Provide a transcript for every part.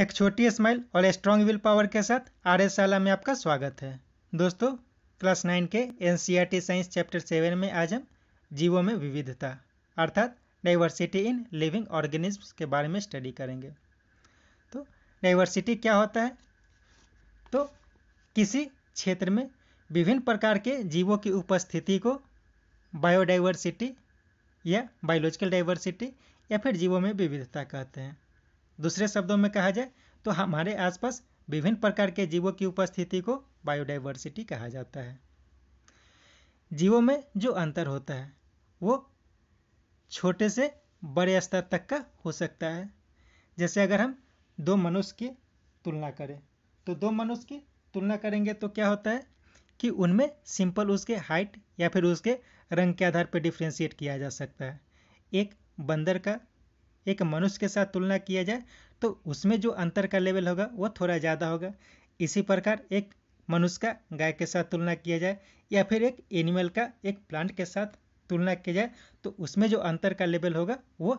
एक छोटी स्माइल और स्ट्रॉन्ग विल पावर के साथ आर एस शाला में आपका स्वागत है दोस्तों क्लास नाइन के एन साइंस चैप्टर सेवन में आज हम जीवों में विविधता अर्थात डाइवर्सिटी इन लिविंग ऑर्गेनिज्म के बारे में स्टडी करेंगे तो डाइवर्सिटी क्या होता है तो किसी क्षेत्र में विभिन्न प्रकार के जीवों की उपस्थिति को बायोडाइवर्सिटी या बायोलॉजिकल डाइवर्सिटी या फिर जीवों में विविधता कहते हैं दूसरे शब्दों में कहा जाए तो हमारे आसपास विभिन्न प्रकार के जीवों की उपस्थिति को बायोडाइवर्सिटी कहा जाता है जीवों में जो अंतर होता है वो छोटे से बड़े स्तर तक का हो सकता है जैसे अगर हम दो मनुष्य की तुलना करें तो दो मनुष्य की तुलना करेंगे तो क्या होता है कि उनमें सिंपल उसके हाइट या फिर उसके रंग के आधार पर डिफ्रेंशिएट किया जा सकता है एक बंदर का एक मनुष्य के साथ तुलना किया जाए तो उसमें जो अंतर का लेवल होगा वह थोड़ा ज़्यादा होगा इसी प्रकार एक मनुष्य का गाय के साथ तुलना किया जाए या फिर एक एनिमल का एक प्लांट के साथ तुलना किया जाए तो उसमें जो अंतर का लेवल होगा वो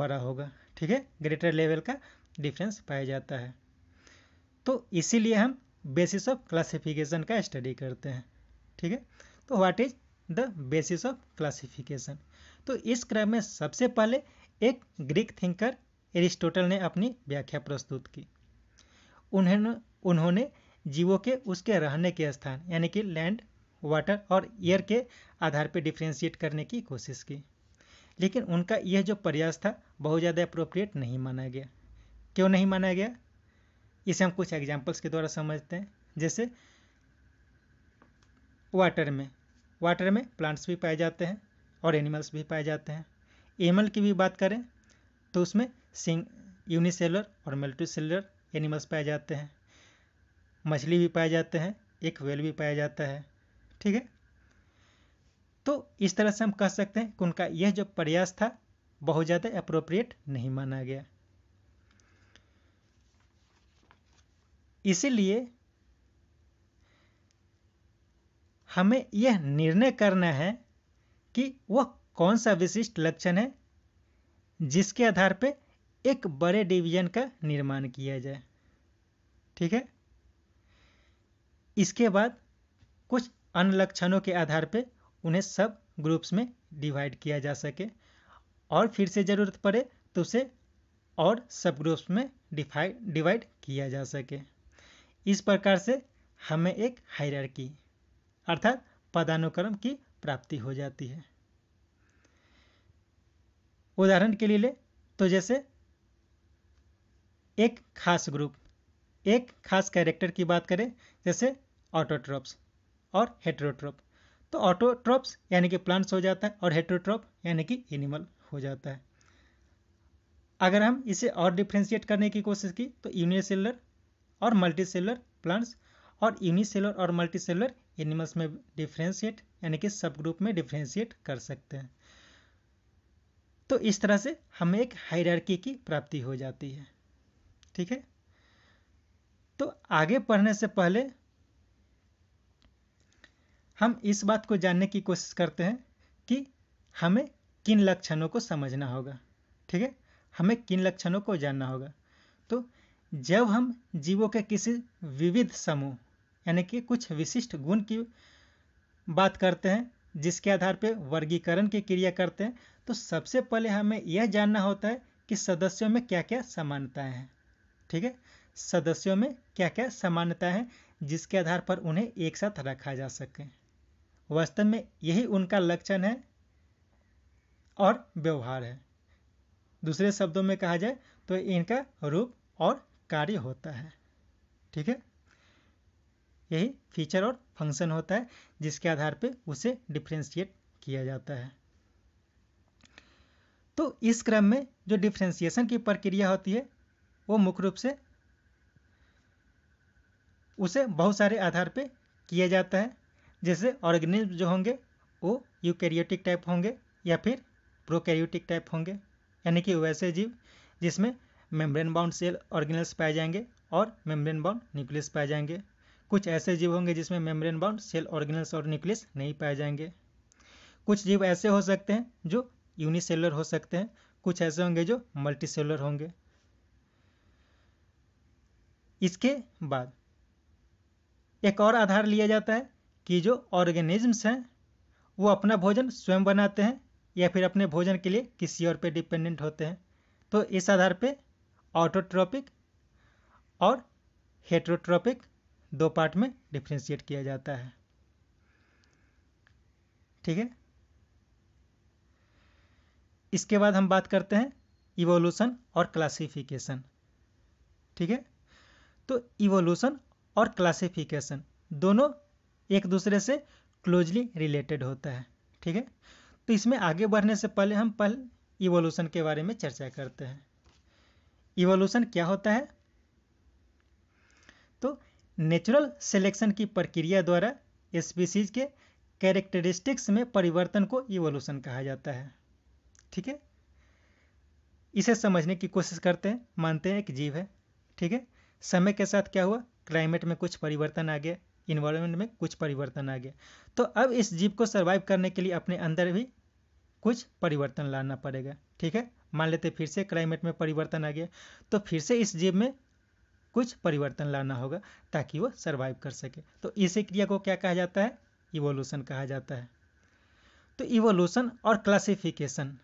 बड़ा होगा ठीक है ग्रेटर लेवल का डिफरेंस पाया जाता है तो इसीलिए हम बेसिस ऑफ क्लासिफिकेशन का स्टडी करते हैं ठीक है तो what is the basis of classification तो इस क्रम में सबसे पहले एक ग्रीक थिंकर एरिस्टोटल ने अपनी व्याख्या प्रस्तुत की उन्होंने उन्होंने जीवों के उसके रहने के स्थान यानी कि लैंड वाटर और एयर के आधार पर डिफ्रेंशिएट करने की कोशिश की लेकिन उनका यह जो प्रयास था बहुत ज़्यादा अप्रोप्रिएट नहीं माना गया क्यों नहीं माना गया इसे हम कुछ एग्जाम्पल्स के द्वारा समझते हैं जैसे वाटर में वाटर में प्लांट्स भी पाए जाते हैं और एनिमल्स भी पाए जाते हैं एमल की भी बात करें तो उसमें सिंग यूनिसेलर और मल्टीसेलर एनिमल्स पाए जाते हैं मछली भी पाए जाते हैं एक वेल भी पाया जाता है ठीक है तो इस तरह से हम कह सकते हैं कि उनका यह जो प्रयास था बहुत ज़्यादा अप्रोप्रिएट नहीं माना गया इसीलिए हमें यह निर्णय करना है कि वह कौन सा विशिष्ट लक्षण है जिसके आधार पर एक बड़े डिवीजन का निर्माण किया जाए ठीक है इसके बाद कुछ अन्य लक्षणों के आधार पर उन्हें सब ग्रुप्स में डिवाइड किया जा सके और फिर से ज़रूरत पड़े तो उसे और सब ग्रुप्स में डिवाइड किया जा सके इस प्रकार से हमें एक हायरकी अर्थात पदानुक्रम की प्राप्ति हो जाती है उदाहरण के लिए ले तो जैसे एक खास ग्रुप एक खास कैरेक्टर की बात करें जैसे ऑटोट्रॉप्स और हेट्रोट्रॉप तो ऑटोट्रॉप्स यानी कि प्लांट्स हो जाता है और हेट्रोट्रॉप यानी कि एनिमल हो जाता है अगर हम इसे और डिफ्रेंशिएट करने की कोशिश की तो यूनिसेलर और मल्टी प्लांट्स और यूनिसेलर और मल्टी एनिमल्स में डिफ्रेंशिएट यानी कि सब ग्रुप में डिफ्रेंशिएट कर सकते हैं तो इस तरह से हमें एक हायरार्की की प्राप्ति हो जाती है ठीक है तो आगे पढ़ने से पहले हम इस बात को जानने की कोशिश करते हैं कि हमें किन लक्षणों को समझना होगा ठीक है हमें किन लक्षणों को जानना होगा तो जब हम जीवों के किसी विविध समूह यानी कि कुछ विशिष्ट गुण की बात करते हैं जिसके आधार पर वर्गीकरण की क्रिया करते हैं तो सबसे पहले हमें यह जानना होता है कि सदस्यों में क्या क्या समानताएं हैं ठीक है सदस्यों में क्या क्या समानता है जिसके आधार पर उन्हें एक साथ रखा जा सके वास्तव में यही उनका लक्षण है और व्यवहार है दूसरे शब्दों में कहा जाए तो इनका रूप और कार्य होता है ठीक है यही फीचर और फंक्शन होता है जिसके आधार पे उसे डिफ्रेंशिएट किया जाता है तो इस क्रम में जो डिफ्रेंशिएशन की प्रक्रिया होती है वो मुख्य रूप से उसे बहुत सारे आधार पे किया जाता है जैसे ऑर्गेनिज्म जो होंगे वो यूकैरियोटिक टाइप होंगे या फिर प्रोकैरियोटिक टाइप होंगे यानी कि वैसे जीव जिसमें मेम्ब्रेन बाउंड सेल ऑर्गेनल्स पाए जाएंगे और मेम्ब्रेन बाउंड न्यूक्लियस पाए जाएंगे कुछ ऐसे जीव होंगे जिसमें मेम्ब्रेन बाउंड सेल ऑर्गेनल्स और न्यूक्लियस नहीं पाए जाएंगे कुछ जीव ऐसे हो सकते हैं जो यूनिसेलुलर हो सकते हैं कुछ ऐसे होंगे जो मल्टीसेलुलर होंगे इसके बाद एक और आधार लिया जाता है कि जो ऑर्गेनिजम्स हैं वो अपना भोजन स्वयं बनाते हैं या फिर अपने भोजन के लिए किसी और पे डिपेंडेंट होते हैं तो इस आधार पे ऑटोट्रॉपिक और हेट्रोट्रॉपिक दो पार्ट में डिफ्रेंशिएट किया जाता है ठीक है इसके बाद हम बात करते हैं इवोल्यूशन और क्लासिफिकेशन ठीक है तो इवोल्यूशन और क्लासिफिकेशन दोनों एक दूसरे से क्लोजली रिलेटेड होता है ठीक है तो इसमें आगे बढ़ने से पहले हम पहले इवोल्यूशन के बारे में चर्चा करते हैं इवोल्यूशन क्या होता है तो नेचुरल सिलेक्शन की प्रक्रिया द्वारा स्पीसीज के कैरेक्टरिस्टिक्स में परिवर्तन को इवोल्यूशन कहा जाता है ठीक है इसे समझने की कोशिश करते हैं मानते हैं एक जीव है ठीक है समय के साथ क्या हुआ क्लाइमेट में कुछ परिवर्तन आ गया इन्वायरमेंट में कुछ परिवर्तन आ गया तो अब इस जीव को सर्वाइव करने के लिए अपने अंदर भी कुछ परिवर्तन लाना पड़ेगा ठीक है मान लेते फिर से क्लाइमेट में परिवर्तन आ गया तो फिर से इस जीव में कुछ परिवर्तन लाना होगा ताकि वो सर्वाइव कर सके तो इसी क्रिया को क्या कहा जाता है इवोल्यूशन कहा जाता है तो इवोल्यूशन और क्लासिफिकेशन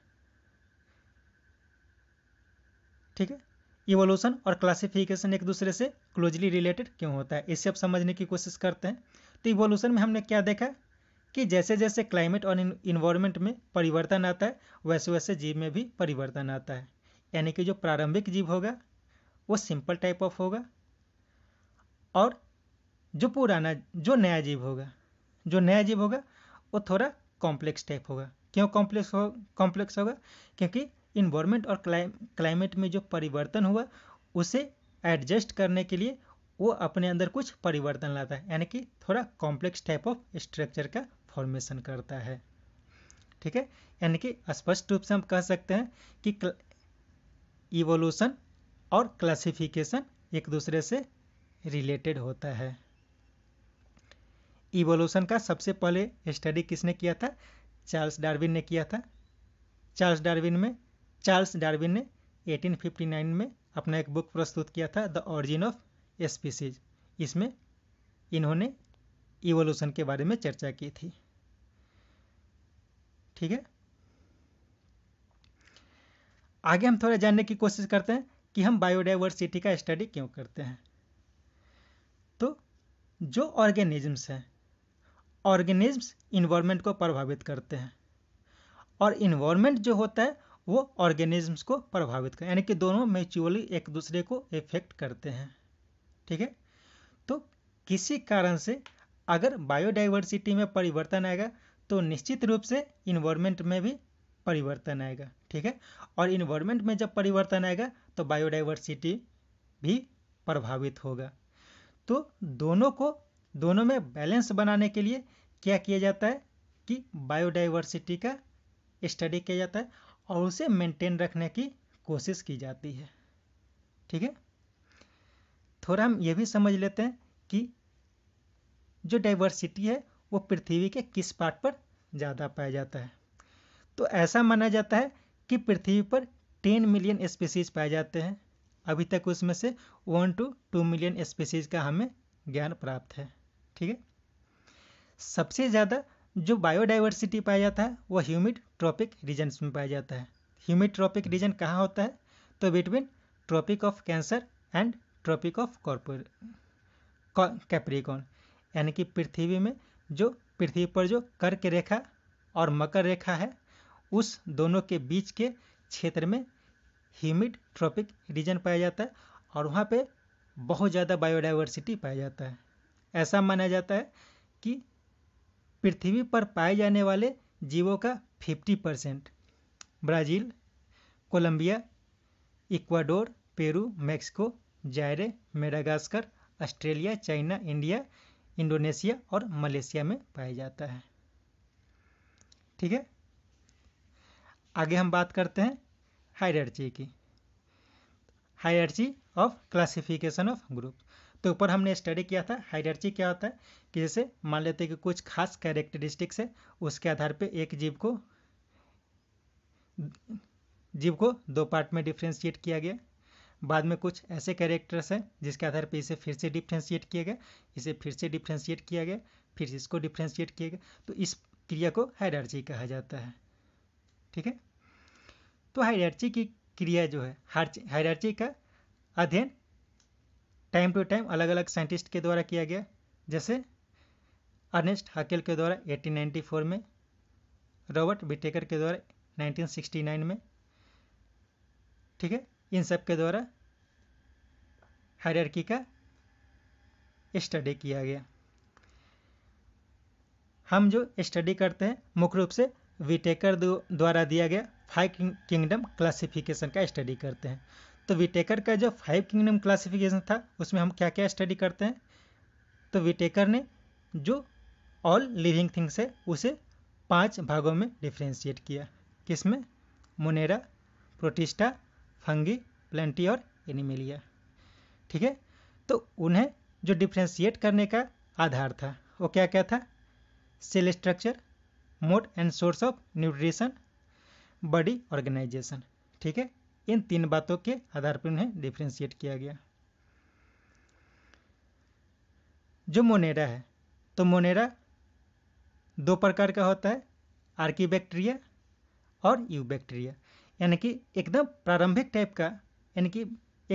ठीक है इवोल्यूशन और क्लासिफिकेशन एक दूसरे से क्लोजली रिलेटेड क्यों होता है इसे आप समझने की कोशिश करते हैं तो इवोल्यूशन में हमने क्या देखा कि जैसे जैसे क्लाइमेट और इन्वायरमेंट में परिवर्तन आता है वैसे वैसे जीव में भी परिवर्तन आता है यानी कि जो प्रारंभिक जीव होगा वो सिंपल टाइप ऑफ होगा और जो पुराना जो नया जीव होगा जो नया जीव होगा वो थोड़ा कॉम्प्लेक्स टाइप होगा क्यों कॉम्प्लेक्स हो कॉम्प्लेक्स होगा क्योंकि इन्वायरमेंट और क्लाइमेट में जो परिवर्तन हुआ उसे एडजस्ट करने के लिए वो अपने अंदर कुछ परिवर्तन लाता है यानी कि थोड़ा कॉम्प्लेक्स टाइप ऑफ स्ट्रक्चर का फॉर्मेशन करता है ठीक है यानी कि स्पष्ट रूप से हम कह सकते हैं कि इवोल्यूशन और क्लासिफिकेशन एक दूसरे से रिलेटेड होता है इवोल्यूशन का सबसे पहले स्टडी किसने किया था चार्ल्स डार्विन ने किया था चार्ल्स डार्विन में चार्ल्स डार्विन ने 1859 में अपना एक बुक प्रस्तुत किया था द ऑरिजिन ऑफ स्पीसीज इसमें इन्होंने इवोल्यूशन के बारे में चर्चा की थी ठीक है आगे हम थोड़ा जानने की कोशिश करते हैं कि हम बायोडाइवर्सिटी का स्टडी क्यों करते हैं तो जो ऑर्गेनिजम्स हैं ऑर्गेनिजम्स इन्वायरमेंट को प्रभावित करते हैं और इन्वायरमेंट जो होता है वो ऑर्गेनिजम्स को प्रभावित कर यानी कि दोनों म्यूचुअली एक दूसरे को इफेक्ट करते हैं ठीक है तो किसी कारण से अगर बायोडाइवर्सिटी में परिवर्तन आएगा तो निश्चित रूप से इन्वायरमेंट में भी परिवर्तन आएगा ठीक है और इन्वायरमेंट में जब परिवर्तन आएगा तो बायोडाइवर्सिटी भी प्रभावित होगा तो दोनों को दोनों में बैलेंस बनाने के लिए क्या किया जाता है कि बायोडाइवर्सिटी का स्टडी किया जाता है और उसे मेंटेन रखने की कोशिश की जाती है ठीक है थोड़ा हम ये भी समझ लेते हैं कि जो डाइवर्सिटी है वो पृथ्वी के किस पार्ट पर ज़्यादा पाया जाता है तो ऐसा माना जाता है कि पृथ्वी पर टेन मिलियन स्पीसीज पाए जाते हैं अभी तक उसमें से one two two million species का हमें ज्ञान प्राप्त है ठीक है सबसे ज़्यादा जो बायोडाइवर्सिटी पाया जाता है वह ह्यूमिड ट्रॉपिक रीजन में पाया जाता है ह्यूमिड ट्रॉपिक रीजन कहाँ होता है तो between Tropic of Cancer and Tropic of कॉर्पोर कैप्रिकॉन यानी कि पृथ्वी में जो पृथ्वी पर जो कर्क रेखा और मकर रेखा है उस दोनों के बीच के क्षेत्र में ह्यूमिड ट्रॉपिक रीजन पाया जाता है और वहाँ पे बहुत ज़्यादा बायोडाइवर्सिटी पाया जाता है ऐसा माना जाता है कि पृथ्वी पर पाए जाने वाले जीवों का 50 percent Brazil Colombia Ecuador Peru Mexico Zaire Madagascar Australia China India Indonesia और मलेशिया में पाया जाता है ठीक है आगे हम बात करते हैं हाइडर्ची की hierarchy of classification of group तो ऊपर हमने स्टडी किया था हाइडर्ची क्या होता है कि जैसे मान लेते हैं कि कुछ खास कैरेक्टरिस्टिक्स है उसके आधार पे एक जीव को जीव को दो पार्ट में डिफ्रेंशिएट किया गया बाद में कुछ ऐसे कैरेक्टर्स हैं जिसके आधार पे इसे फिर से डिफ्रेंशिएट किया गया इसे फिर से डिफ्रेंशिएट किया गया फिर इसको डिफ्रेंशिएट किया गया तो इस क्रिया को हाइडर्जी कहा जाता है ठीक है तो हाइडर्ची की क्रिया जो है हाइडर्ची का अध्ययन टाइम टू टाइम अलग अलग साइंटिस्ट के द्वारा किया गया जैसे अर्नेस्ट हकेल के द्वारा 1894 में रॉबर्ट बिटेकर के द्वारा 1969 में ठीक है इन सब के द्वारा हाइडर्की का स्टडी किया गया हम जो स्टडी करते हैं मुख्य रूप से विटेकर द्वारा दिया गया फाइव किंगडम क्लासिफिकेशन का स्टडी करते हैं तो विटेकर का जो फाइव किंगडम क्लासिफिकेशन था उसमें हम क्या क्या स्टडी करते हैं तो विटेकर ने जो ऑल लिविंग थिंग्स है उसे पांच भागों में डिफ्रेंशिएट किया किसमें मोनेरा प्रोटिस्टा फंगी प्लेंटी और एनिमेलिया ठीक है तो उन्हें जो डिफ्रेंशिएट करने का आधार था वो क्या क्या था cell structure mode and source of nutrition body organisation ठीक है इन तीन बातों के आधार पर उन्हें डिफ्रेंशिएट किया गया जो मोनेरा है तो मोनेरा दो प्रकार का होता है आर्की बैक्टीरिया और यू बैक्टीरिया यानी कि एकदम प्रारंभिक टाइप का यानी कि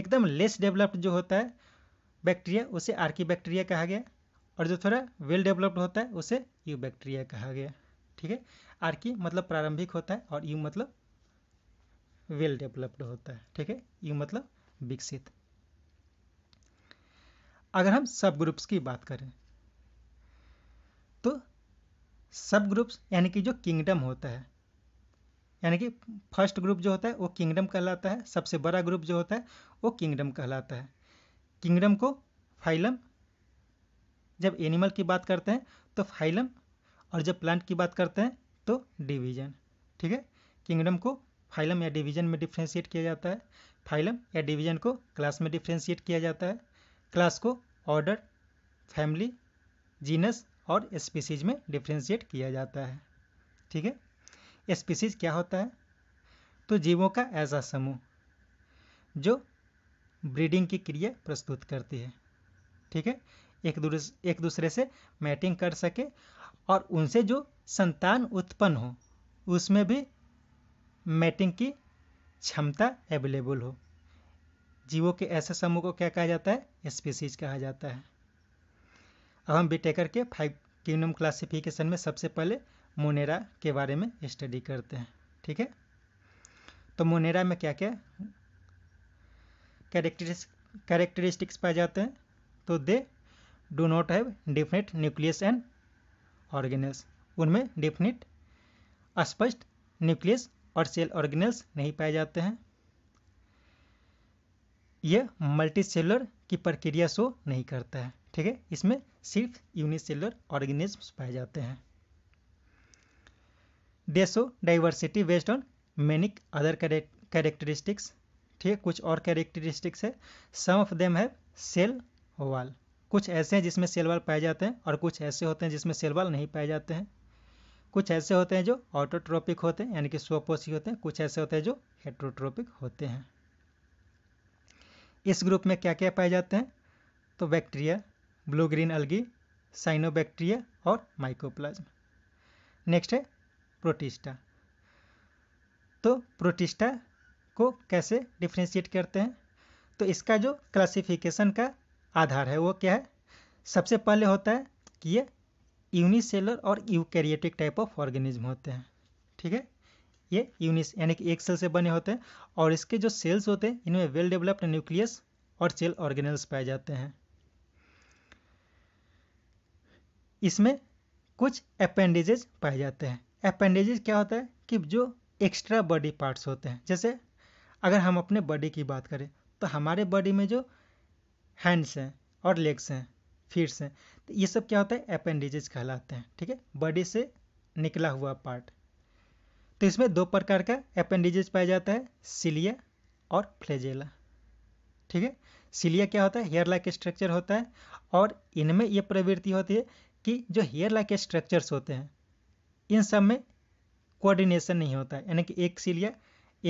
एकदम लेस डेवलप्ड जो होता है बैक्टीरिया उसे आर्की बैक्टीरिया कहा गया और जो थोड़ा वेल डेवलप्ड होता है उसे यू बैक्टीरिया कहा गया ठीक है आर की मतलब प्रारंभिक होता है और यू मतलब वेल डेवलप्ड होता है ठीक है यू मतलब विकसित अगर हम सब ग्रुप्स की बात करें तो सब ग्रुप्स यानी कि जो किंगडम होता है यानी कि फर्स्ट ग्रुप जो होता है वो किंगडम कहलाता है सबसे बड़ा ग्रुप जो होता है वो किंगडम कहलाता है किंगडम को फाइलम जब एनिमल की बात करते हैं तो फाइलम और जब प्लांट की बात करते हैं तो डिवीजन ठीक है किंगडम को फाइलम या डिवीजन में डिफ्रेंशिएट किया जाता है फाइलम या डिवीजन को क्लास में डिफ्रेंशिएट किया जाता है क्लास को ऑर्डर फैमिली जीनस और स्पीसीज में डिफ्रेंशिएट किया जाता है ठीक है स्पीसीज क्या होता है तो जीवों का ऐसा समूह जो ब्रीडिंग की क्रिया प्रस्तुत करती है ठीक है एक दूसरे एक दूसरे से मैटिंग कर सके और उनसे जो संतान उत्पन्न हो उसमें भी मैटिंग की क्षमता अवेलेबल हो जीवों के ऐसे समूह को क्या कहा जाता है स्पीसीज कहा जाता है अब हम बीटेकर के फाइव किंगडम क्लासिफिकेशन में सबसे पहले मोनेरा के बारे में स्टडी करते हैं ठीक है तो मोनेरा में क्या क्या कैरेक्टरिस्टिक्स पाए जाते हैं तो they do not have different nucleus and organelles उनमें डेफिनेट स्पष्ट न्यूक्लियस और सेल ऑर्गेनल्स नहीं पाए जाते हैं यह सेलर की प्रक्रिया शो नहीं करता है ठीक है इसमें सिर्फ यूनिसेलर ऑर्गेनिज्म पाए जाते हैं they so diversity based on many other characteristics ठीक है कुछ और कैरेक्टरिस्टिक्स है सम ऑफ देम है सेल वॉल कुछ ऐसे हैं जिसमें सेल वाल पाए जाते हैं और कुछ ऐसे होते हैं जिसमें सेल वाल नहीं पाए जाते हैं कुछ ऐसे होते हैं जो ऑटोट्रोपिक होते हैं यानी कि स्वपोषी होते हैं कुछ ऐसे होते हैं जो हेट्रोट्रोपिक होते हैं इस ग्रुप में क्या क्या पाए जाते हैं तो bacteria blue green algae cyanobacteria और माइक्रोप्लाज्म नेक्स्ट है प्रोटिस्टा तो प्रोटिस्टा को कैसे डिफ्रेंशिएट करते हैं तो इसका जो क्लासिफिकेशन का आधार है वो क्या है सबसे पहले होता है कि ये यूनिसेलर और यूकैरियोटिक टाइप ऑफ ऑर्गेनिज्म होते हैं ठीक है ये यूनिस यानी कि एक सेल से बने होते हैं और इसके जो सेल्स होते हैं इनमें वेल डेवलप्ड न्यूक्लियस और सेल ऑर्गेनल्स पाए जाते हैं इसमें कुछ अपेंडेजेस पाए जाते हैं अपेंडेजेस क्या होता है कि जो एक्स्ट्रा बॉडी पार्ट्स होते हैं जैसे अगर हम अपने बॉडी की बात करें तो हमारे बॉडी में जो हैंड्स हैं और लेग्स हैं फिर हैं तो ये सब क्या होता है अपेंडिजेज कहलाते हैं ठीक है बॉडी से निकला हुआ पार्ट तो इसमें दो प्रकार का अपेंडिजेज पाया जाता है सिलिया और फ्लेजेला ठीक है सिलिया क्या होता है हेयर लाइक स्ट्रक्चर होता है और इनमें यह प्रवृत्ति होती है कि जो हेयर लाइक स्ट्रक्चर्स होते हैं इन सब में कोऑर्डिनेशन नहीं होता है यानी कि एक सिलिया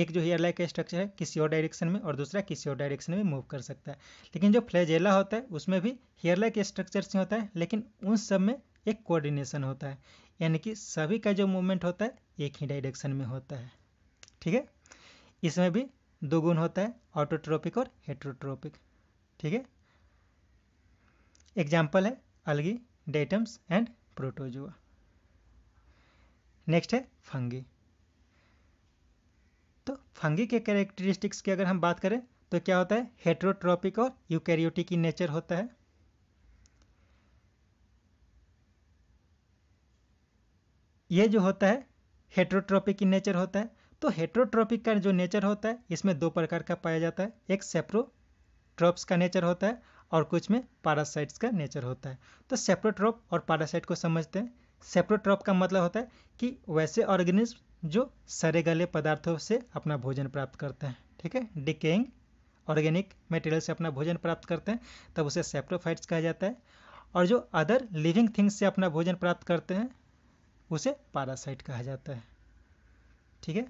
एक जो हेयर लाइक का स्ट्रक्चर है किसी और डायरेक्शन में और दूसरा किसी और डायरेक्शन में मूव कर सकता है लेकिन जो फ्लैजेला होता है उसमें भी हेयर लाइक स्ट्रक्चर से होता है लेकिन उन सब में एक कोऑर्डिनेशन होता है यानी कि सभी का जो मूवमेंट होता है एक ही डायरेक्शन में होता है ठीक है इसमें भी दो गुण होता है ऑटोट्रोपिक और हेट्रोट्रोपिक ठीक है एग्जाम्पल है algae diatoms and protozoa next है फंगी तो फंगी के कैरेक्टरिस्टिक्स की अगर हम बात करें तो क्या होता है हेट्रोट्रॉपिक और यूकैरियोटिक इन नेचर होता है ये जो होता है हेट्रोट्रॉपिक इन नेचर होता है तो हेट्रोट्रॉपिक का जो नेचर होता है इसमें दो प्रकार का पाया जाता है एक सेप्रोट्रॉप्स का नेचर होता है और कुछ में पारासाइट्स का नेचर होता है तो सेप्रोट्रॉप और पारासाइट को समझते हैं सेप्रोट्रॉप का मतलब होता है कि वैसे ऑर्गेनिज्म जो सरे गले पदार्थों से अपना भोजन प्राप्त करते हैं ठीक है डिकेइंग ऑर्गेनिक मटेरियल से अपना भोजन प्राप्त करते हैं तब उसे सेप्टोफाइट्स कहा जाता है और जो अदर लिविंग थिंग्स से अपना भोजन प्राप्त करते हैं उसे पारासाइट कहा जाता है ठीक है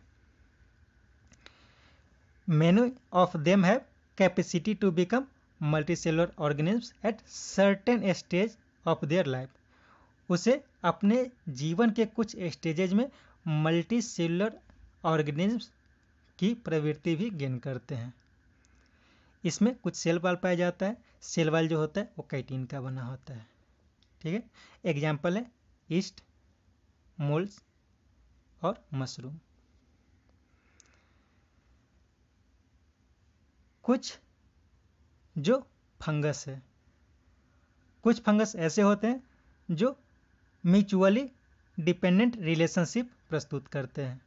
many of them have capacity to become multicellular organisms at certain stage of their life उसे अपने जीवन के कुछ स्टेजेज में मल्टी सेलुलर ऑर्गेनिज्म की प्रवृत्ति भी गेन करते हैं इसमें कुछ सेल वाल पाया जाता है सेल वाल जो होता है वो कैटीन का बना होता है ठीक है एग्जाम्पल है ईस्ट मोल्स और मशरूम कुछ जो फंगस है कुछ फंगस ऐसे होते हैं जो म्यूचुअली डिपेंडेंट रिलेशनशिप प्रस्तुत करते हैं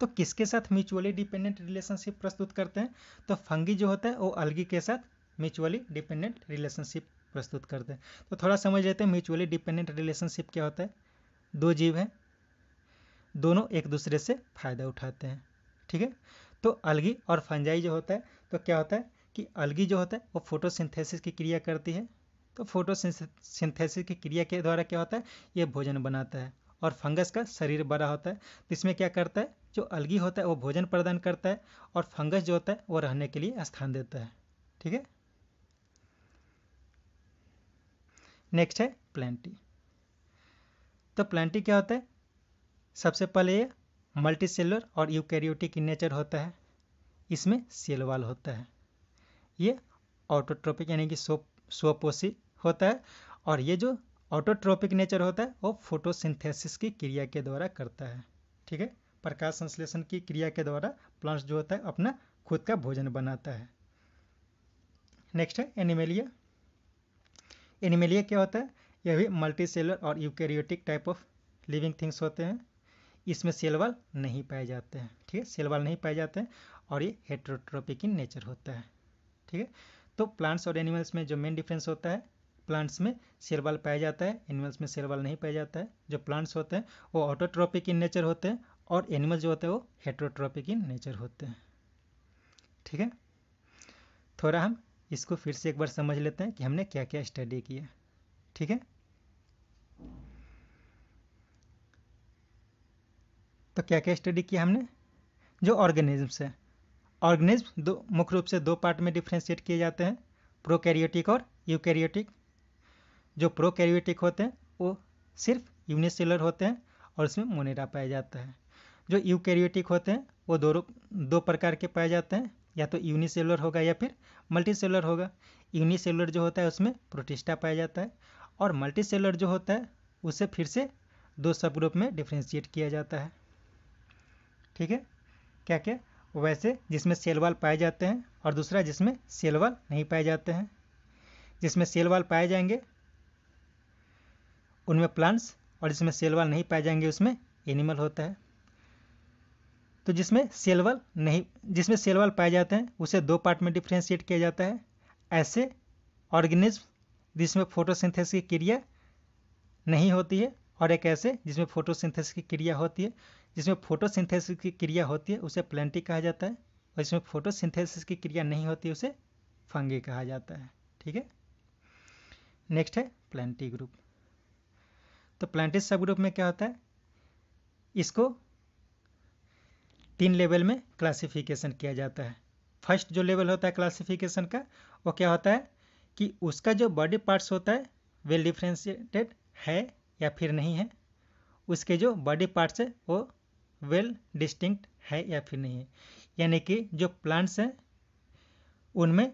तो किसके साथ म्यूचुअली डिपेंडेंट रिलेशनशिप प्रस्तुत करते हैं तो फंगी जो होता है वो अलगी के साथ म्यूचुअली डिपेंडेंट रिलेशनशिप प्रस्तुत करते हैं तो थोड़ा समझ लेते हैं म्यूचुअली डिपेंडेंट रिलेशनशिप क्या होता है दो जीव हैं दोनों एक दूसरे से फ़ायदा उठाते हैं ठीक है तो अलगी और फंजाई जो होता है तो क्या होता है कि अलगी जो होता है वो फोटोसिंथेसिस की क्रिया करती है तो फोटोसिंथेसिस की क्रिया के द्वारा क्या होता है ये भोजन बनाता है और फंगस का शरीर बड़ा होता है तो इसमें क्या करता है जो अलगी होता है वो भोजन प्रदान करता है और फंगस जो होता है वो रहने के लिए स्थान देता है ठीक है नेक्स्ट है प्लांटी तो प्लांटी क्या होता है सबसे पहले ये मल्टी सेलुलर और यूकैरियोटिक इन नेचर होता है इसमें सेलवाल होता है ये ऑटोट्रोपिक यानी कि सो सोपोसी होता है और ये जो ऑटोट्रोपिक नेचर होता है वो फोटोसिंथेसिस की क्रिया के द्वारा करता है ठीक है प्रकाश संश्लेषण की क्रिया के द्वारा प्लांट्स जो होता है अपना खुद का भोजन बनाता है नेक्स्ट है एनिमेलिया एनिमेलिया क्या होता है यह भी मल्टी सेलर और eukaryotic type of living things होते हैं इसमें सेलवाल नहीं पाए जाते हैं ठीक है सेलवाल नहीं पाए जाते हैं और ये हेट्रोट्रोपिक इन नेचर होता है ठीक है तो प्लांट्स और एनिमल्स में जो मेन डिफरेंस होता है प्लांट्स में शेरवाल पाया जाता है एनिमल्स में शेरवाल नहीं पाया जाता है जो प्लांट्स होते हैं वो ऑटोट्रॉपिक इन नेचर होते हैं और एनिमल जो होते हैं वो हेट्रोट्रॉपिक इन नेचर होते हैं ठीक है थोड़ा हम इसको फिर से एक बार समझ लेते हैं कि हमने क्या क्या स्टडी किया ठीक है तो क्या क्या स्टडी किया हमने जो ऑर्गेनिजम्स है ऑर्गेनिज्म दो मुख्य रूप से दो पार्ट में डिफ्रेंशिएट किए जाते हैं प्रोकैरियोटिक और यूकैरियोटिक जो प्रोकैरियोटिक होते हैं वो सिर्फ यूनिसेलर होते हैं और उसमें मोनेरा पाया जाता है जो यूकैरियोटिक होते हैं वो दोनों दो प्रकार के पाए जाते हैं या तो यूनिसेलर होगा या फिर मल्टीसेलर होगा यूनिसेलर जो होता है उसमें प्रोटिस्टा पाया जाता है और मल्टीसेलर जो होता है उसे फिर से दो सब ग्रुप में डिफ्रेंशिएट किया जाता है ठीक है क्या क्या वैसे जिसमें सेलवाल पाए जाते हैं और दूसरा जिसमें सेलवाल नहीं पाए जाते हैं जिसमें सेलवाल पाए जाएंगे उनमें प्लांट्स और जिसमें सेलवाल नहीं पाए जाएंगे उसमें एनिमल होता है तो जिसमें सेलवाल नहीं जिसमें सेलवाल पाए जाते हैं उसे दो पार्ट में डिफ्रेंशिएट किया जाता है ऐसे ऑर्गेनिज्म जिसमें फोटोसिंथेसिस की क्रिया नहीं होती है और एक ऐसे जिसमें फोटोसिंथेसिस की क्रिया होती है जिसमें फोटोसिंथेसिस की क्रिया होती है उसे प्लेंटी कहा जाता है और जिसमें फोटोसिंथेसिस की क्रिया नहीं होती उसे फंगी कहा जाता है ठीक है नेक्स्ट है प्लेंटी ग्रुप तो प्लांटेज सब ग्रुप में क्या होता है इसको तीन लेवल में क्लासिफिकेशन किया जाता है फर्स्ट जो लेवल होता है क्लासिफिकेशन का वो क्या होता है कि उसका जो बॉडी पार्ट्स होता है वेल डिफ्रेंशिएटेड है या फिर नहीं है उसके जो बॉडी पार्ट्स है वो वेल डिस्टिंक्ट है या फिर नहीं है यानी कि जो प्लांट्स हैं उनमें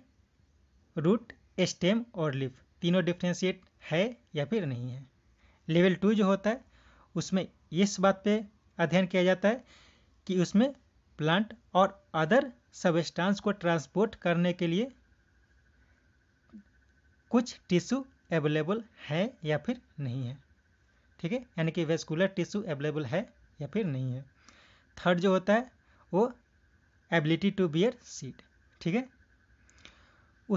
रूट स्टेम और लीफ तीनों डिफ्रेंशिएट है या फिर नहीं है लेवल टू जो होता है उसमें इस बात पे अध्ययन किया जाता है कि उसमें प्लांट और अदर सबस्टांस को ट्रांसपोर्ट करने के लिए कुछ टिश्यू अवेलेबल है या फिर नहीं है ठीक है यानी कि वेस्कुलर टिश्यू अवेलेबल है या फिर नहीं है थर्ड जो होता है वो एबिलिटी टू बियर सीड ठीक है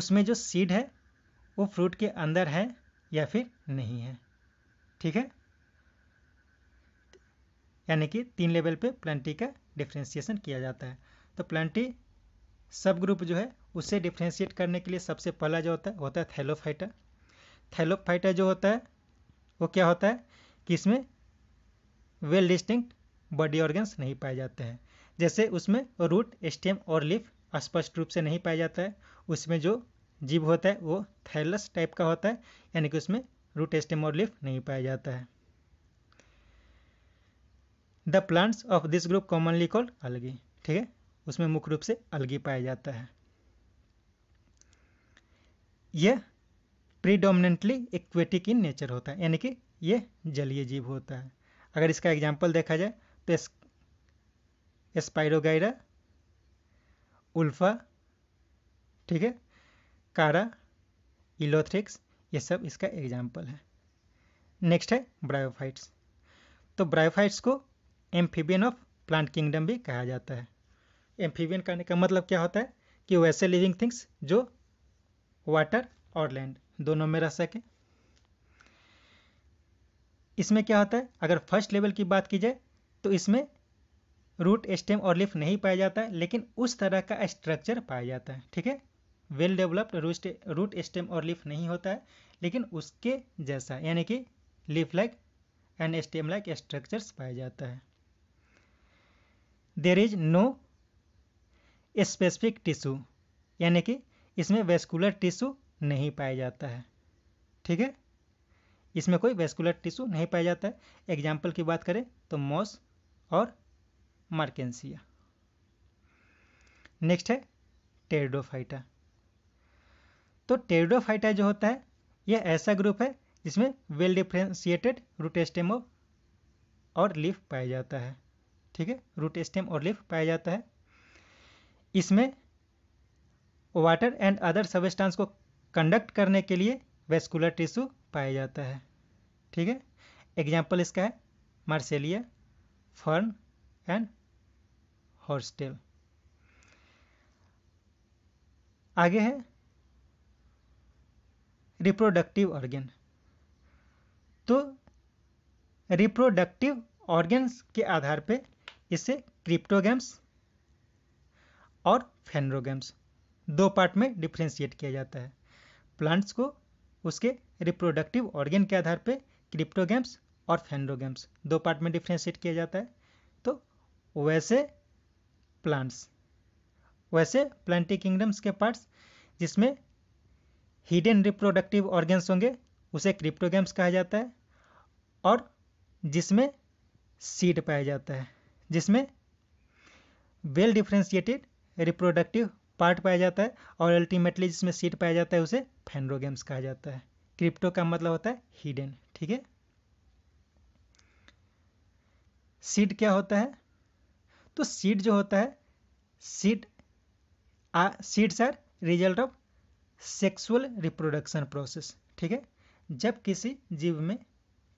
उसमें जो सीड है वो फ्रूट के अंदर है या फिर नहीं है ठीक है यानी कि तीन लेवल पे प्लेंटी का डिफ्रेंसिएशन किया जाता है तो प्लेंटी सब ग्रुप जो है उसे डिफ्रेंशिएट करने के लिए सबसे पहला जो होता है होता है थैलोफाइटा थैलोफाइटा जो होता है वो क्या होता है कि इसमें वेल डिस्टिंक्ट बॉडी ऑर्गन्स नहीं पाए जाते हैं जैसे उसमें रूट स्टेम और लिफ स्पष्ट रूप से नहीं पाया जाता है उसमें जो जीव होता है वो थैलस टाइप का होता है यानी कि उसमें रूट stem और leaf नहीं पाया जाता है the plants of this group commonly called algae ठीक है उसमें मुख्य रूप से अलगी पाया जाता है यह प्रीडोमिनेंटली एक्वेटिक इन नेचर होता है यानी कि यह जलीय जीव होता है अगर इसका एग्जाम्पल देखा जाए तो स्पायरोगाइरा उल्फा ठीक है कारा इलोथ्रिक्स ये सब इसका एग्जाम्पल है नेक्स्ट है ब्रायोफाइट्स तो ब्रायोफाइट्स को एम्फीबियन ऑफ प्लांट किंगडम भी कहा जाता है एम्फीबियन कहने का मतलब क्या होता है कि वैसे लिविंग थिंग्स जो वाटर और लैंड दोनों में रह सके इसमें क्या होता है अगर फर्स्ट लेवल की बात की जाए तो इसमें रूट स्टेम और लिफ नहीं पाया जाता है लेकिन उस तरह का स्ट्रक्चर पाया जाता है ठीक है well developed root root stem और लीफ नहीं होता है लेकिन उसके जैसा यानी कि leaf like and stem like structures पाया जाता है there is no specific tissue यानी कि इसमें वेस्कुलर टिश्यू नहीं पाया जाता है ठीक है इसमें कोई वेस्कुलर टिश्यू नहीं पाया जाता है एग्जाम्पल की बात करें तो मॉस और मार्केंसिया नेक्स्ट है टेरिडोफाइटा तो टेरिडोफाइटा जो होता है यह ऐसा ग्रुप है जिसमें वेल डिफ्रेंशिएटेड रूट स्टेम और लीफ पाया जाता है ठीक है रूट स्टेम और लीफ पाया जाता है इसमें वाटर एंड अदर सबस्टांस को कंडक्ट करने के लिए वेस्कुलर टिश्यू पाया जाता है ठीक है एग्जाम्पल इसका है मार्सेलिया फर्न एंड हॉर्स्टेल आगे है रिप्रोडक्टिव ऑर्गेन तो रिप्रोडक्टिव ऑर्गेन्स के आधार पे इसे क्रिप्टोगेम्स और फेनरोगेम्स दो पार्ट में डिफ्रेंशिएट किया जाता है प्लांट्स को उसके रिप्रोडक्टिव ऑर्गेन के आधार पे क्रिप्टोगेम्स और फेनरोगेम्स दो पार्ट में डिफ्रेंशिएट किया जाता है तो वैसे प्लांट्स वैसे प्लांटी किंगडम्स के पार्ट्स जिसमें हिडन रिप्रोडक्टिव ऑर्गेन्स होंगे उसे क्रिप्टोगेम्स कहा जाता है और जिसमें सीड पाया जाता है जिसमें वेल डिफ्रेंशिएटेड रिप्रोडक्टिव पार्ट पाया जाता है और अल्टीमेटली जिसमें सीड पाया जाता है उसे फेनरोगेम्स कहा जाता है क्रिप्टो का मतलब होता है हिडन ठीक है सीड क्या होता है तो सीड जो होता है seed seeds are result of sexual reproduction process ठीक है जब किसी जीव में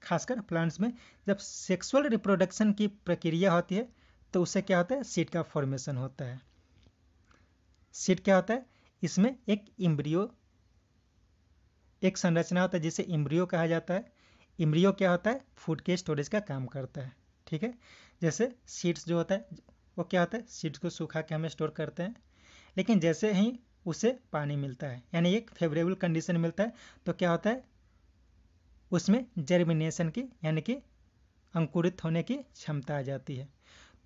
खासकर प्लांट्स में जब सेक्सुअल रिप्रोडक्शन की प्रक्रिया होती है तो उससे क्या होता है सीड का फॉर्मेशन होता है सीड क्या होता है इसमें एक इम्ब्रियो एक संरचना होता है जिसे इम्ब्रियो कहा जाता है इम्ब्रियो क्या होता है फूड के स्टोरेज का काम करता है ठीक है जैसे सीड्स जो होता है वो क्या होता है सीड्स को सूखा के हमें स्टोर करते हैं लेकिन जैसे ही उसे पानी मिलता है यानी एक फेवरेबल कंडीशन मिलता है तो क्या होता है उसमें जर्मिनेशन की यानी कि अंकुरित होने की क्षमता आ जाती है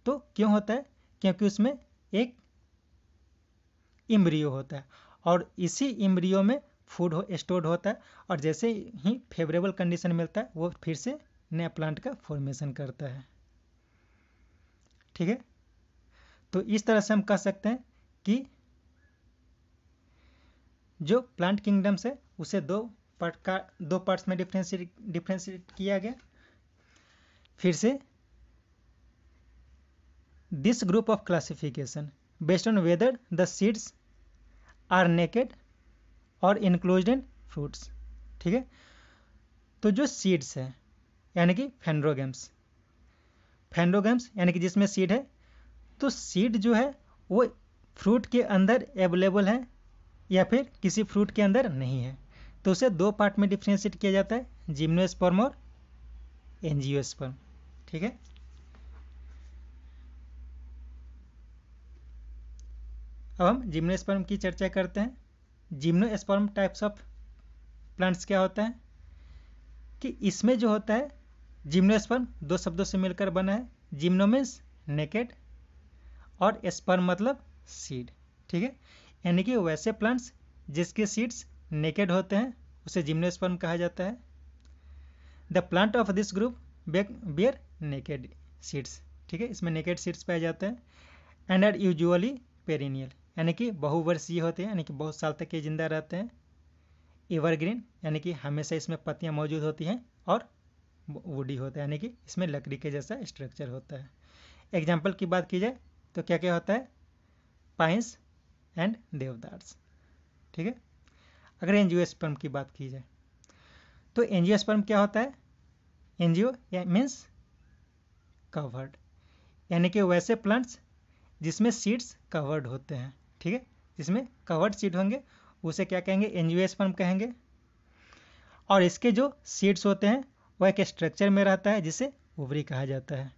तो क्यों होता है क्योंकि उसमें एक इम्रियो होता है और इसी इम्रियो में फूड हो स्टोर्ड होता है और जैसे ही फेवरेबल कंडीशन मिलता है वो फिर से नया प्लांट का फॉर्मेशन करता है ठीक है तो इस तरह से हम कह सकते हैं कि जो प्लांट किंगडम्स है उसे दो पार्ट का दो पार्ट्स में डिफ्रेंशिएट डिफ्रेंशिएट किया गया फिर से this group of classification based on whether the seeds are naked और इनक्लोज इन फ्रूट्स ठीक है तो जो सीड्स है यानी कि फेंड्रोगेम्स फेंड्रोगेम्स यानी कि जिसमें सीड है तो सीड जो है वो फ्रूट के अंदर अवेलेबल है या फिर किसी फ्रूट के अंदर नहीं है तो उसे दो पार्ट में डिफ्रेंशिएट किया जाता है जिम्नोस्पर्म और एनजियोस्पर्म ठीक है अब हम जिम्नोस्पर्म की चर्चा करते हैं जिम्नोस्पर्म टाइप्स ऑफ प्लांट्स क्या होता है कि इसमें जो होता है जिम्नोस्पर्म दो शब्दों से मिलकर बना है जिम्नो मीन्स नेकेड और स्पर्म मतलब सीड ठीक है यानी कि वैसे प्लांट्स जिसके सीड्स नेकेड होते हैं उसे जिम्नोस्पर्म कहा जाता है the plant of this group bear naked seeds ठीक है इसमें नेकेड सीड्स पाए जाते हैं एंड आर यूजुअली पेरिनियल यानी कि बहुवर्षीय होते हैं यानी कि बहुत साल तक ये जिंदा रहते हैं एवरग्रीन यानी कि हमेशा इसमें पत्तियाँ मौजूद होती हैं और वुडी होता है यानी कि इसमें लकड़ी के जैसा स्ट्रक्चर होता है एग्जाम्पल की बात की जाए तो क्या क्या होता है पाइंस एंड देवदार्स ठीक है अगर एनजियोस्पर्म की बात की जाए तो एनजियोस्पर्म क्या होता है एनजियो मीन्स कवर्ड यानी कि वैसे प्लांट्स जिसमें सीड्स कवर्ड होते हैं ठीक है जिसमें कवर्ड सीड होंगे उसे क्या कहेंगे एनजियोस्पर्म कहेंगे और इसके जो सीड्स होते हैं वह एक स्ट्रक्चर में रहता है जिसे ओवरी कहा जाता है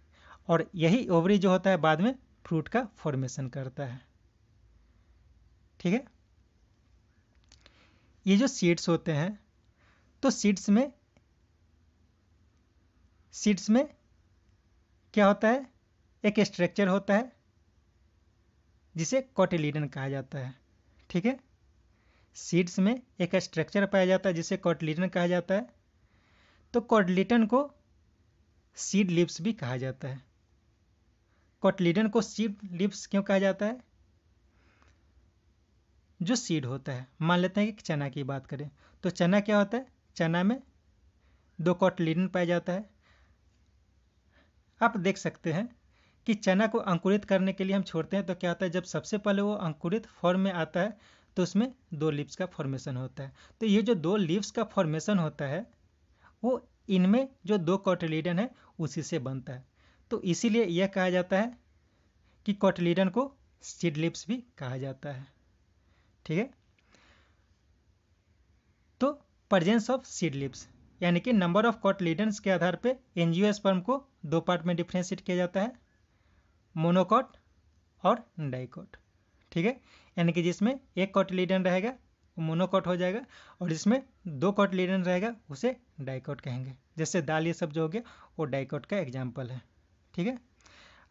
और यही ओवरी जो होता है बाद में फ्रूट का फॉर्मेशन करता है ठीक है ये जो सीड्स होते हैं तो सीड्स में सीड्स में क्या होता है एक स्ट्रक्चर होता है जिसे कॉटिलीडन कहा जाता है ठीक है सीड्स में एक स्ट्रक्चर पाया जाता है जिसे कॉटिलीडन कहा जाता है तो कॉटलिटन को सीड लिप्स भी कहा जाता है कॉटलीडन को सीड लिप्स क्यों कहा जाता है जो सीड होता है मान लेते हैं कि चना की बात करें तो चना क्या होता है चना में दो कॉटलिन पाया जाता है आप देख सकते हैं कि चना को अंकुरित करने के लिए हम छोड़ते हैं तो क्या होता है जब सबसे पहले वो अंकुरित फॉर्म में आता है तो उसमें दो लिप्स का फॉर्मेशन होता है तो ये जो दो लिप्स का फॉर्मेशन होता है वो इनमें जो दो कॉटलीडन है उसी से बनता है तो इसीलिए यह कहा जाता है कि कॉटलीडन को सीड लिप्स भी कहा जाता है ठीक है तो प्रजेंस ऑफ सीड लिप्स यानी कि नंबर ऑफ कॉटलीडन्स के आधार पे एनजीओ स्पर्म को दो पार्ट में डिफ्रेंशिएट किया जाता है मोनोकॉट और डाइकॉट ठीक है यानी कि जिसमें एक कॉटलीडन रहेगा वो मोनोकॉट हो जाएगा और जिसमें दो कॉटलीडन रहेगा उसे डाइकॉट कहेंगे जैसे दाल ये सब जो हो गया वो डाइकॉट का एग्जाम्पल है ठीक है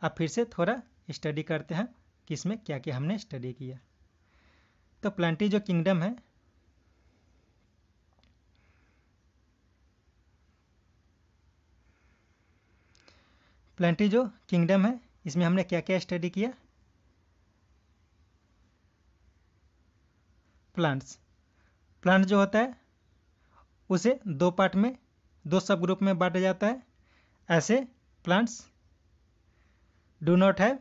अब फिर से थोड़ा स्टडी करते हैं कि इसमें क्या क्या हमने स्टडी किया तो प्लांटी जो किंगडम है प्लांटी जो किंगडम है इसमें हमने क्या क्या स्टडी किया प्लांट्स प्लांट जो होता है उसे दो पार्ट में दो सब ग्रुप में बांटा जाता है ऐसे plants do not have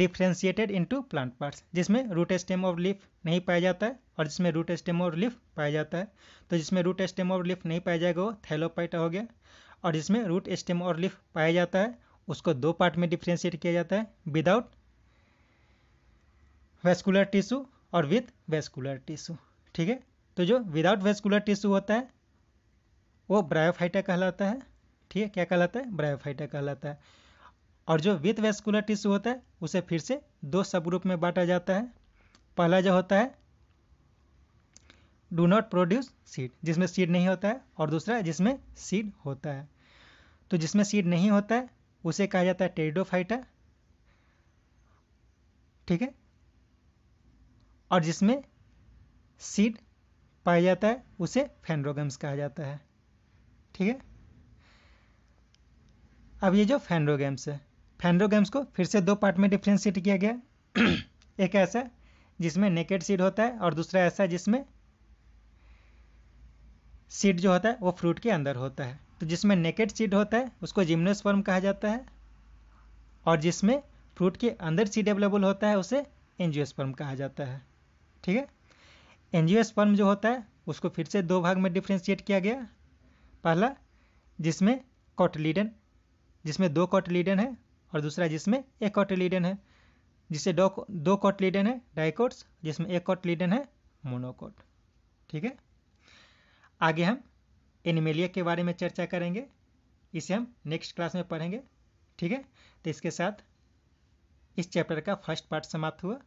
differentiated into plant parts जिसमें रूट स्टेम और लीफ नहीं पाया जाता है और जिसमें रूट स्टेम और लीफ पाया जाता है तो जिसमें रूट स्टेम और लीफ नहीं पाया जाएगा वो थैलोपाइटा हो गया और जिसमें रूट स्टेम और लीफ पाया जाता है उसको दो पार्ट में डिफ्रेंशिएट किया जाता है विदाउट वेस्कुलर टिश्यू और विथ वेस्कुलर टिश्यू ठीक है तो जो विदाउट वेस्कुलर टिश्यू होता है वो ब्रायोफाइटा कहलाता है ठीक है क्या कहलाता है ब्रायोफाइटा कहलाता है और जो विथ वेस्कुलर टिश्यू होता है उसे फिर से दो सब ग्रुप में बांटा जाता है पहला जो होता है डू नॉट प्रोड्यूस सीड जिसमें सीड नहीं होता है और दूसरा जिसमें सीड होता है तो जिसमें सीड नहीं होता है उसे कहा जाता है टेरिडोफाइटा ठीक है और जिसमें सीड पाया जाता है उसे फैनरोगम्स कहा जाता है ठीक है अब ये जो फैनरोगेम्स है फैंड्रोग्राम्स को फिर से दो पार्ट में डिफ्रेंशिएट किया गया एक ऐसा जिसमें नेकेड सीड होता है और दूसरा ऐसा जिसमें सीड जो होता है वो फ्रूट के अंदर होता है तो जिसमें नेकेड सीड होता है उसको जिम्नोस्पर्म कहा जाता है और जिसमें फ्रूट के अंदर सीड अवेलेबल होता है उसे एनजियोस्पर्म कहा जाता है ठीक है एनजियोस्पर्म जो होता है उसको फिर से दो भाग में डिफ्रेंशिएट किया गया पहला जिसमें कॉटलीडन जिसमें दो कॉटलीडन है और दूसरा जिसमें एक कॉटिलीडन है जिससे दो दो कॉटलीडन है डाइकोट्स जिसमें एक कॉटलीडन है मोनोकोट ठीक है आगे हम एनिमेलिया के बारे में चर्चा करेंगे इसे हम नेक्स्ट क्लास में पढ़ेंगे ठीक है तो इसके साथ इस चैप्टर का फर्स्ट पार्ट समाप्त हुआ